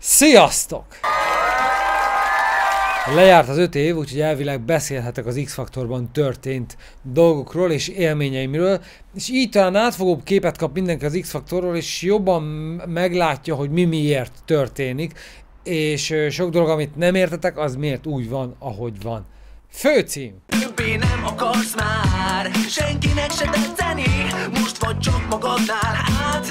Sziasztok! Lejárt az öt év, úgyhogy elvileg beszélhetek az X-Faktorban történt dolgokról és élményeimről, és így talán átfogóbb képet kap mindenki az X-Faktorról, és jobban meglátja, hogy mi miért történik, és sok dolog, amit nem értetek, az miért úgy van, ahogy van. Főcím! Többé nem akarsz már, senkinek se tetszeni, most vagy csak magadnál hát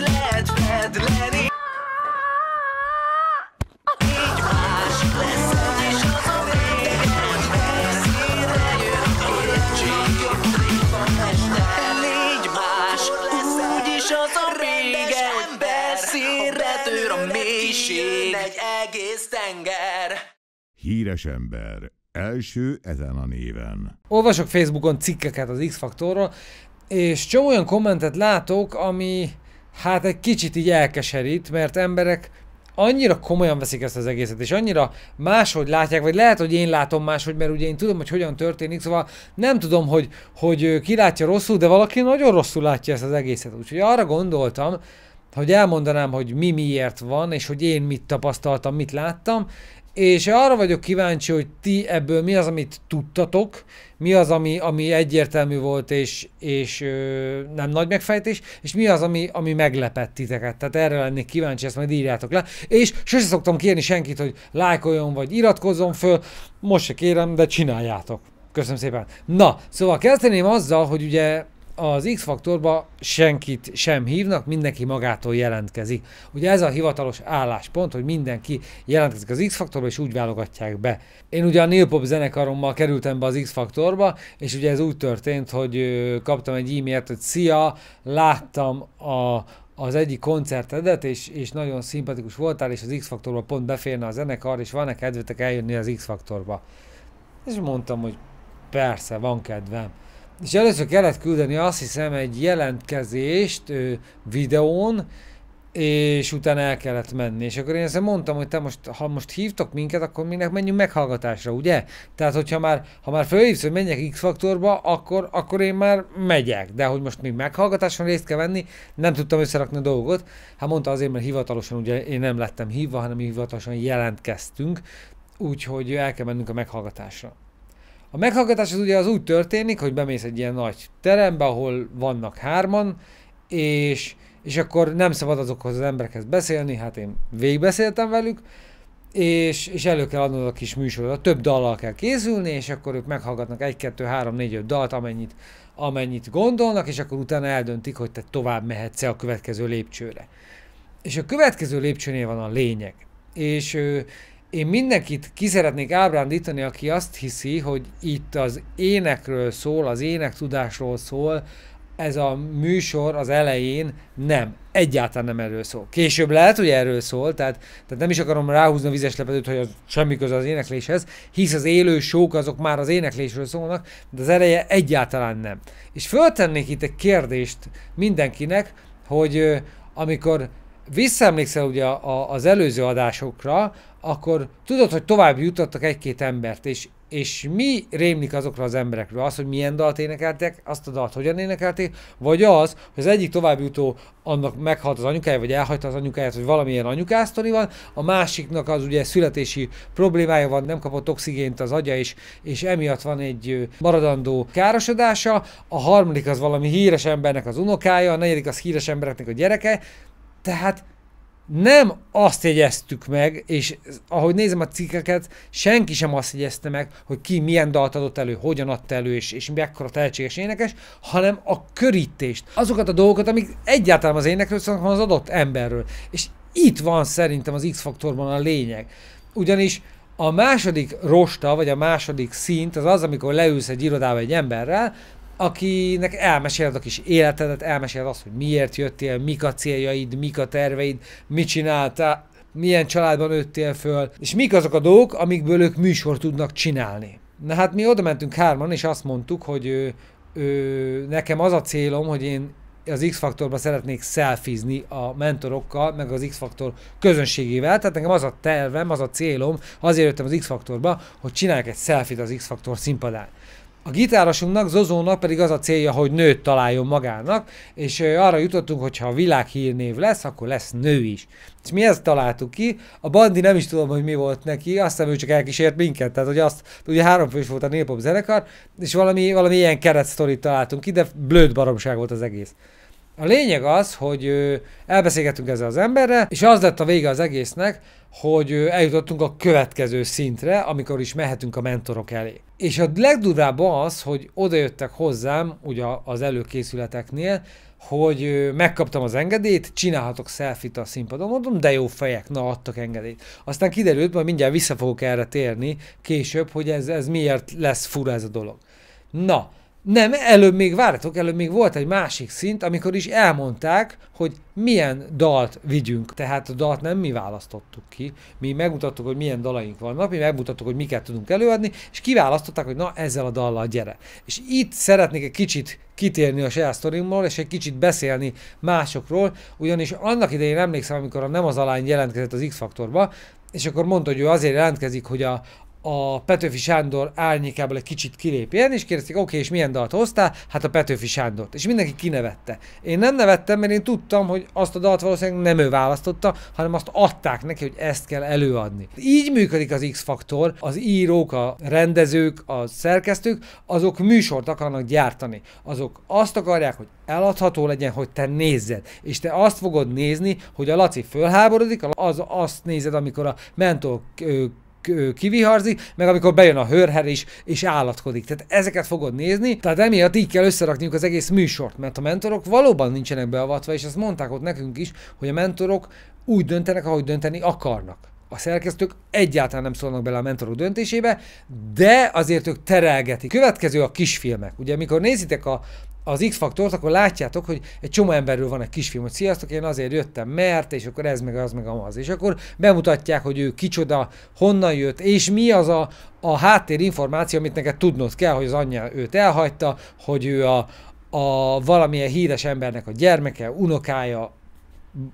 egész tenger. Híres ember, első ezen a néven. Olvasok Facebookon cikkeket az X-faktorról, és csomó olyan kommentet látok, ami hát egy kicsit így elkeserít, mert emberek annyira komolyan veszik ezt az egészet, és annyira máshogy látják, vagy lehet, hogy én látom máshogy, mert ugye én tudom, hogy hogyan történik, szóval nem tudom, hogy, hogy ki látja rosszul, de valaki nagyon rosszul látja ezt az egészet. Úgyhogy arra gondoltam, hogy elmondanám, hogy mi miért van, és hogy én mit tapasztaltam, mit láttam, és arra vagyok kíváncsi, hogy ti ebből mi az, amit tudtatok, mi az, ami, ami egyértelmű volt, és, és ö, nem nagy megfejtés, és mi az, ami, ami meglepett titeket. Tehát erre lennék kíváncsi, ezt majd írjátok le. És sose szoktam kérni senkit, hogy lájkoljon, vagy iratkozzon föl, most se kérem, de csináljátok. Köszönöm szépen. Na, szóval kezdeném azzal, hogy ugye az X-faktorba senkit sem hívnak, mindenki magától jelentkezik. Ugye ez a hivatalos álláspont, hogy mindenki jelentkezik az X-faktorba, és úgy válogatják be. Én ugye a Neil zenekarommal kerültem be az X-faktorba, és ugye ez úgy történt, hogy kaptam egy e-mailt, hogy szia, láttam a, az egyik koncertedet, és, és nagyon szimpatikus voltál, és az X-faktorba pont beférne a zenekar, és van-e kedvetek eljönni az X-faktorba? És mondtam, hogy persze, van kedvem. És először kellett küldeni azt hiszem egy jelentkezést ö, videón, és utána el kellett menni. És akkor én ezt mondtam, hogy te most, ha most hívtok minket, akkor minek menjünk meghallgatásra, ugye? Tehát, hogyha már, ha már felhívsz, hogy menjek X-faktorba, akkor, akkor én már megyek. De hogy most még meghallgatáson részt kell venni, nem tudtam összerakni a dolgot. Hát mondta azért, mert hivatalosan ugye én nem lettem hívva, hanem hivatalosan jelentkeztünk, úgyhogy el kell mennünk a meghallgatásra. A meghallgatás az ugye az úgy történik, hogy bemész egy ilyen nagy terembe, ahol vannak hárman, és, és akkor nem szabad azokhoz az emberekhez beszélni, hát én végigbeszéltem velük, és, és elő kell adnod a kis műsorodat. több dallal kell készülni, és akkor ők meghallgatnak egy, kettő, három, négy, öt dalt, amennyit, amennyit gondolnak, és akkor utána eldöntik, hogy te tovább mehetsz-e a következő lépcsőre. És a következő lépcsőnél van a lényeg. És én mindenkit ki szeretnék ábrándítani, aki azt hiszi, hogy itt az énekről szól, az ének tudásról szól, ez a műsor az elején nem, egyáltalán nem erről szól. Később lehet, hogy erről szól, tehát, tehát nem is akarom ráhúzni a vizes lepedőt, hogy az semmi köze az énekléshez, hisz az élő sók azok már az éneklésről szólnak, de az eleje egyáltalán nem. És föltennék itt egy kérdést mindenkinek, hogy amikor visszaemlékszel ugye a, az előző adásokra, akkor tudod, hogy tovább jutottak egy-két embert, és, és mi rémlik azokra az emberekről? Az, hogy milyen dalt énekeltek, azt a dalt hogyan énekelték, vagy az, hogy az egyik továbbjutó annak meghalt az anyukája, vagy elhagyta az anyukáját, hogy valamilyen anyukásztori van, a másiknak az ugye születési problémája van, nem kapott oxigént az agya, és, és emiatt van egy maradandó károsodása, a harmadik az valami híres embernek az unokája, a negyedik az híres embereknek a gyereke, tehát nem azt jegyeztük meg, és ahogy nézem a cikkeket, senki sem azt jegyezte meg, hogy ki milyen dalt adott elő, hogyan adta elő, és, és mekkora tehetséges énekes, hanem a körítést. Azokat a dolgokat, amik egyáltalán az énekről szólnak, hanem az adott emberről. És itt van szerintem az X-faktorban a lényeg. Ugyanis a második rosta, vagy a második szint az az, amikor leülsz egy irodába egy emberrel, akinek elmeséled a kis életedet, elmeséled azt, hogy miért jöttél, mik a céljaid, mik a terveid, mit csináltál, milyen családban öttél föl, és mik azok a dolgok, amikből ők műsor tudnak csinálni. Na hát mi oda mentünk hárman, és azt mondtuk, hogy ő, ő, nekem az a célom, hogy én az X-Faktorba szeretnék szelfizni a mentorokkal, meg az X-Faktor közönségével. Tehát nekem az a tervem, az a célom, azért jöttem az X-Faktorba, hogy csináljak egy szelfit az X-Faktor színpadán. A gitárosunknak, Zozónak pedig az a célja, hogy nőt találjon magának, és arra jutottunk, hogy ha a világhírnév lesz, akkor lesz nő is. És mi ezt találtuk ki, a Bandi nem is tudom, hogy mi volt neki, azt hiszem ő csak elkísért minket, tehát hogy azt, ugye fős volt a Népop zenekar, és valami, valami ilyen keret találtunk ki, de blöd baromság volt az egész. A lényeg az, hogy elbeszélgettünk ezzel az emberre, és az lett a vége az egésznek, hogy eljutottunk a következő szintre, amikor is mehetünk a mentorok elé. És a legdurvább az, hogy odajöttek hozzám, ugye az előkészületeknél, hogy megkaptam az engedélyt, csinálhatok selfit a színpadon, mondom, de jó fejek, na adtak engedélyt. Aztán kiderült, majd mindjárt vissza fogok erre térni később, hogy ez, ez miért lesz fura ez a dolog. Na, nem, előbb még, várjatok, előbb még volt egy másik szint, amikor is elmondták, hogy milyen dalt vigyünk. Tehát a dalt nem mi választottuk ki, mi megmutattuk, hogy milyen dalaink vannak, mi megmutattuk, hogy miket tudunk előadni, és kiválasztották, hogy na ezzel a dallal gyere. És itt szeretnék egy kicsit kitérni a saját sztorimról, és egy kicsit beszélni másokról, ugyanis annak idején emlékszem, amikor a Nem az Alány jelentkezett az X-faktorba, és akkor mondta, hogy ő azért jelentkezik, hogy a, a Petőfi Sándor árnyékából egy kicsit kilépjen, és kérdezték, oké, okay, és milyen dalt hoztál? Hát a Petőfi Sándort. És mindenki kinevette. Én nem nevettem, mert én tudtam, hogy azt a dalt valószínűleg nem ő választotta, hanem azt adták neki, hogy ezt kell előadni. Így működik az X-faktor, az írók, a rendezők, a szerkesztők, azok műsort akarnak gyártani. Azok azt akarják, hogy eladható legyen, hogy te nézzed. És te azt fogod nézni, hogy a Laci fölháborodik, az azt nézed, amikor a mentor kiviharzik, meg amikor bejön a hörher is, és állatkodik. Tehát ezeket fogod nézni, tehát emiatt így kell összerakniuk az egész műsort, mert a mentorok valóban nincsenek beavatva, és ezt mondták ott nekünk is, hogy a mentorok úgy döntenek, ahogy dönteni akarnak a szerkesztők egyáltalán nem szólnak bele a mentorok döntésébe, de azért ők terelgetik. Következő a kisfilmek. Ugye, amikor nézitek a az X-faktort, akkor látjátok, hogy egy csomó emberről van egy kisfilm, hogy sziasztok, én azért jöttem, mert, és akkor ez meg az meg az. És akkor bemutatják, hogy ő kicsoda, honnan jött, és mi az a, a háttérinformáció, amit neked tudnod kell, hogy az anyja őt elhagyta, hogy ő a, a valamilyen híres embernek a gyermeke, unokája,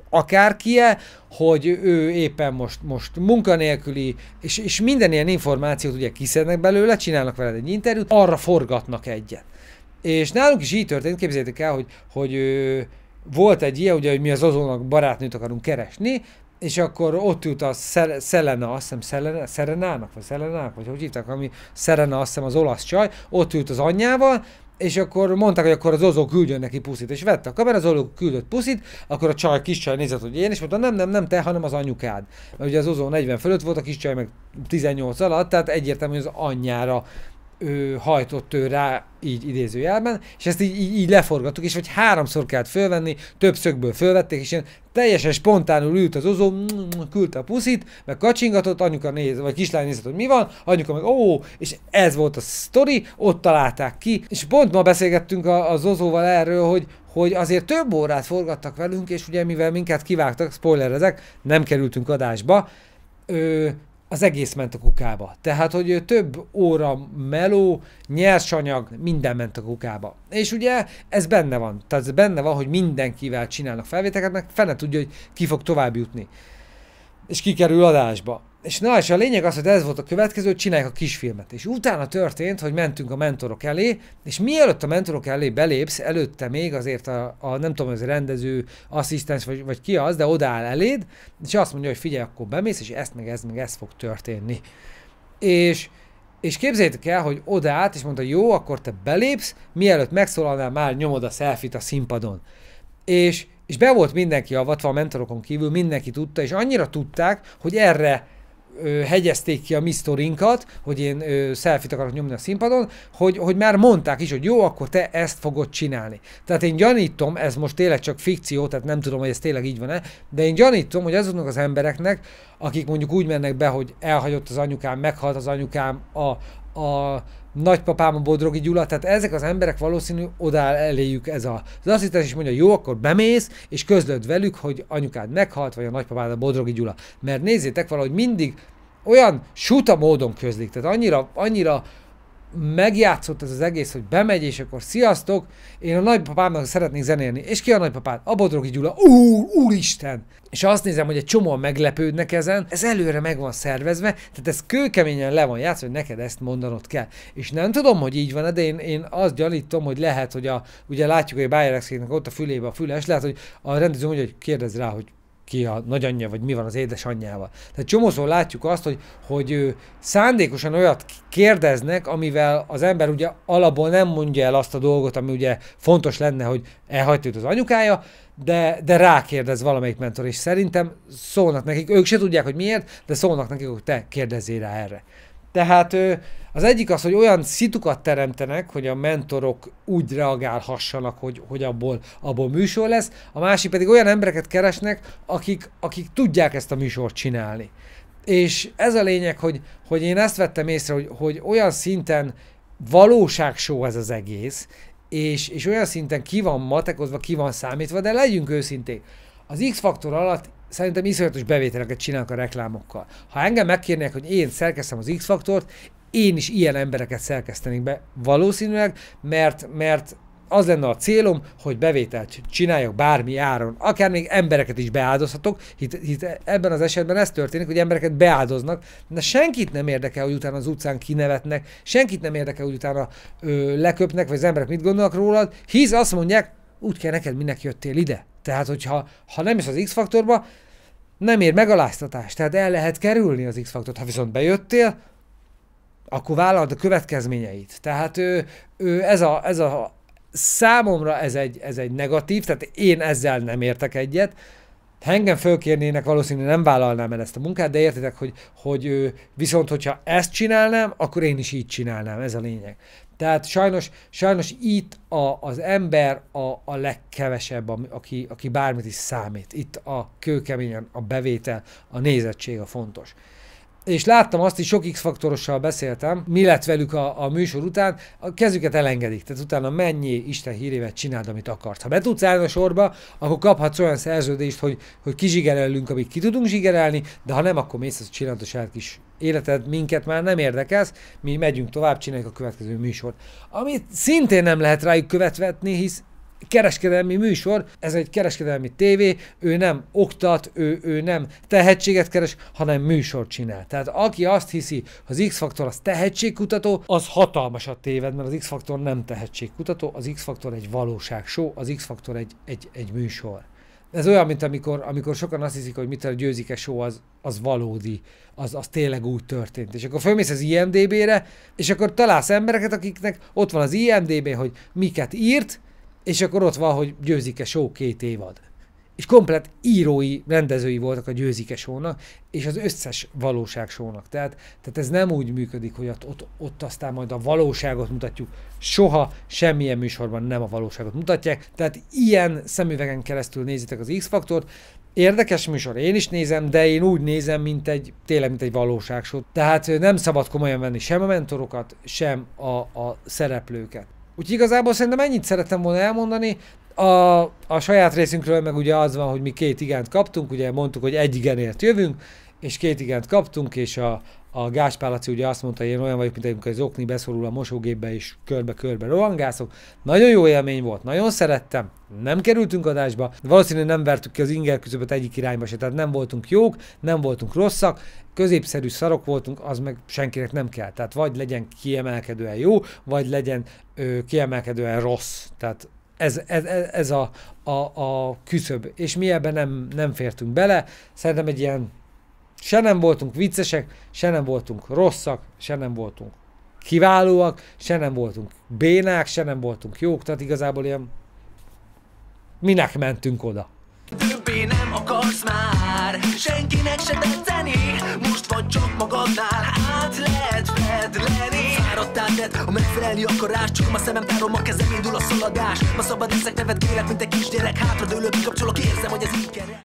akárkie, hogy ő éppen most, most munkanélküli, és, és minden ilyen információt ugye kiszednek belőle, csinálnak veled egy interjút, arra forgatnak egyet. És nálunk is így történt, képzeljétek el, hogy, hogy ö, volt egy ilyen, ugye, hogy mi az azonnak barátnőt akarunk keresni, és akkor ott ült a Szelena, azt hiszem Szerenának, vagy Szelenának, vagy hogy hívták, ami Szerena, azt hiszem az olasz csaj, ott ült az anyjával, és akkor mondták, hogy akkor az Ozó küldjön neki puszit, és vette a kamerát, az Ozó küldött puszit, akkor a csaj, a kis csaj nézett, hogy én, és mondta, nem, nem, nem te, hanem az anyukád. Mert ugye az Ozó 40 fölött volt, a kis csaj meg 18 alatt, tehát egyértelmű, hogy az anyjára ő, hajtott ő rá, így idézőjelben, és ezt így, így, így leforgattuk, és vagy háromszor kellett fölvenni, több szögből fölvették, és én teljesen spontánul ült az ozó, küldte a puszit, meg kacsingatott, anyuka néz, vagy kislány nézett, hogy mi van, anyuka meg ó, és ez volt a sztori, ott találták ki, és pont ma beszélgettünk az ozóval erről, hogy, hogy azért több órát forgattak velünk, és ugye mivel minket kivágtak, spoiler ezek, nem kerültünk adásba, ö, az egész ment a kukába. Tehát, hogy több óra meló, nyersanyag, minden ment a kukába. És ugye ez benne van. Tehát ez benne van, hogy mindenkivel csinálnak felvételeket, meg fene tudja, hogy ki fog tovább jutni. És kikerül adásba és na, és a lényeg az, hogy ez volt a következő, hogy csinálják a kisfilmet. És utána történt, hogy mentünk a mentorok elé, és mielőtt a mentorok elé belépsz, előtte még azért a, a nem tudom, ez rendező, asszisztens, vagy, vagy ki az, de odáll eléd, és azt mondja, hogy figyelj, akkor bemész, és ezt meg ez meg ez fog történni. És és képzeljétek el, hogy odaállt, és mondta, jó, akkor te belépsz, mielőtt megszólalnál, már nyomod a selfit a színpadon. És, és be volt mindenki avatva a mentorokon kívül, mindenki tudta, és annyira tudták, hogy erre ö, hegyezték ki a misztorinkat, hogy én ö, selfit akarok nyomni a színpadon, hogy, hogy már mondták is, hogy jó, akkor te ezt fogod csinálni. Tehát én gyanítom, ez most tényleg csak fikció, tehát nem tudom, hogy ez tényleg így van-e, de én gyanítom, hogy azoknak az embereknek, akik mondjuk úgy mennek be, hogy elhagyott az anyukám, meghalt az anyukám, a, a nagypapám a Bodrogi Gyula, tehát ezek az emberek valószínű odáll eléjük ez a... Az asszisztens is mondja, jó, akkor bemész, és közlöd velük, hogy anyukád meghalt, vagy a nagypapád a Bodrogi Gyula. Mert nézzétek, valahogy mindig olyan suta módon közlik, tehát annyira, annyira megjátszott ez az egész, hogy bemegy, és akkor sziasztok, én a nagypapámnak szeretnék zenélni. És ki a nagypapád? A Bodrogi Gyula. Ú, úristen! És azt nézem, hogy egy csomó meglepődnek ezen, ez előre meg van szervezve, tehát ez kőkeményen le van játszva, hogy neked ezt mondanod kell. És nem tudom, hogy így van de én, én azt gyanítom, hogy lehet, hogy a, ugye látjuk, hogy a ott a fülébe a füles, lehet, hogy a rendező mondja, hogy kérdez rá, hogy ki a nagyanyja, vagy mi van az édesanyjával. Tehát csomószor látjuk azt, hogy, hogy ő szándékosan olyat kérdeznek, amivel az ember ugye alapból nem mondja el azt a dolgot, ami ugye fontos lenne, hogy elhagyta az anyukája, de, de rákérdez valamelyik mentor, és szerintem szólnak nekik, ők se tudják, hogy miért, de szólnak nekik, hogy te kérdezzél rá erre. Tehát az egyik az, hogy olyan szitukat teremtenek, hogy a mentorok úgy reagálhassanak, hogy, hogy abból, abból műsor lesz, a másik pedig olyan embereket keresnek, akik, akik tudják ezt a műsort csinálni. És ez a lényeg, hogy, hogy én ezt vettem észre, hogy, hogy olyan szinten valóságsó ez az egész, és, és olyan szinten ki van matekozva, ki van számítva, de legyünk őszinték. Az X-faktor alatt szerintem iszonyatos bevételeket csinálnak a reklámokkal. Ha engem megkérnék, hogy én szerkesztem az X-faktort, én is ilyen embereket szerkesztenék be valószínűleg, mert, mert az lenne a célom, hogy bevételt csináljak bármi áron. Akár még embereket is beáldozhatok, hit, hit ebben az esetben ez történik, hogy embereket beáldoznak, de senkit nem érdekel, hogy utána az utcán kinevetnek, senkit nem érdekel, hogy utána ö, leköpnek, vagy az emberek mit gondolnak rólad, hisz azt mondják, úgy kell neked, minek jöttél ide. Tehát, hogyha ha nem is az X-faktorba, nem ér megaláztatást, tehát el lehet kerülni az X-faktort. Ha viszont bejöttél, akkor vállalod a következményeit. Tehát ő, ő ez, a, ez a számomra ez egy, ez egy negatív, tehát én ezzel nem értek egyet, ha engem fölkérnének, valószínűleg nem vállalnám el ezt a munkát, de értitek, hogy, hogy viszont, hogyha ezt csinálnám, akkor én is így csinálnám, ez a lényeg. Tehát sajnos, sajnos itt a, az ember a, a legkevesebb, a, aki, aki bármit is számít. Itt a kőkeményen a bevétel, a nézettség a fontos és láttam azt hogy sok X-faktorossal beszéltem, mi lett velük a, a műsor után, a kezüket elengedik, tehát utána mennyi Isten hírévet csináld, amit akart, Ha be tudsz állni a sorba, akkor kaphatsz olyan szerződést, hogy, hogy kizsigerelünk, amit ki tudunk zsigerelni, de ha nem, akkor mész, az csináld a saját kis életed, minket már nem érdekelsz, mi megyünk tovább, csináljuk a következő műsort. Amit szintén nem lehet rájuk követvetni, hisz kereskedelmi műsor, ez egy kereskedelmi tévé, ő nem oktat, ő, ő nem tehetséget keres, hanem műsort csinál. Tehát aki azt hiszi, az X-faktor az tehetségkutató, az a téved, mert az X-faktor nem tehetségkutató, az X-faktor egy show, az X-faktor egy, egy, egy műsor. Ez olyan, mint amikor, amikor sokan azt hiszik, hogy mit a győzike show az, az valódi, az, az tényleg úgy történt. És akkor fölmész az IMDB-re, és akkor találsz embereket, akiknek ott van az IMDB, hogy miket írt, és akkor ott van, hogy Győzike Show két évad. És komplet írói, rendezői voltak a Győzike sónak, és az összes valóság sónak, Tehát, tehát ez nem úgy működik, hogy ott, ott, ott aztán majd a valóságot mutatjuk. Soha semmilyen műsorban nem a valóságot mutatják. Tehát ilyen szemüvegen keresztül nézitek az X-faktort, Érdekes műsor, én is nézem, de én úgy nézem, mint egy, tényleg, mint egy valóságsót. Tehát nem szabad komolyan venni sem a mentorokat, sem a, a szereplőket. Úgyhogy igazából szerintem ennyit szerettem volna elmondani. A, a saját részünkről meg ugye az van, hogy mi két igent kaptunk, ugye mondtuk, hogy egy igenért jövünk, és két igent kaptunk, és a, a Gáspál Laci ugye azt mondta, hogy én olyan vagyok, mint amikor az okni beszorul a mosógépbe és körbe-körbe rohangászok. Nagyon jó élmény volt, nagyon szerettem, nem kerültünk adásba, valószínűleg nem vertük ki az inger küzöbet egyik irányba se, tehát nem voltunk jók, nem voltunk rosszak, középszerű szarok voltunk, az meg senkinek nem kell. Tehát vagy legyen kiemelkedően jó, vagy legyen ö, kiemelkedően rossz. Tehát ez, ez, ez a, a, a küszöb. És mi ebben nem, nem fértünk bele. Szerintem egy ilyen Se nem voltunk viccesek, se nem voltunk rosszak, se nem voltunk kiválóak, se nem voltunk bénák, se nem voltunk jók, tehát igazából ilyen minek mentünk oda. Többé nem akarsz már, senkinek se tetszeni, most vagy csak magadnál, hát át lehet fedleni. Fáradtál tett, ha megfelelni akarás, csak ma szemem tárom, a kezem indul a szaladás. Ma szabad eszek, kérek, mint egy kisgyerek, hátradőlő, kikapcsolok, érzem, hogy ez így kerek.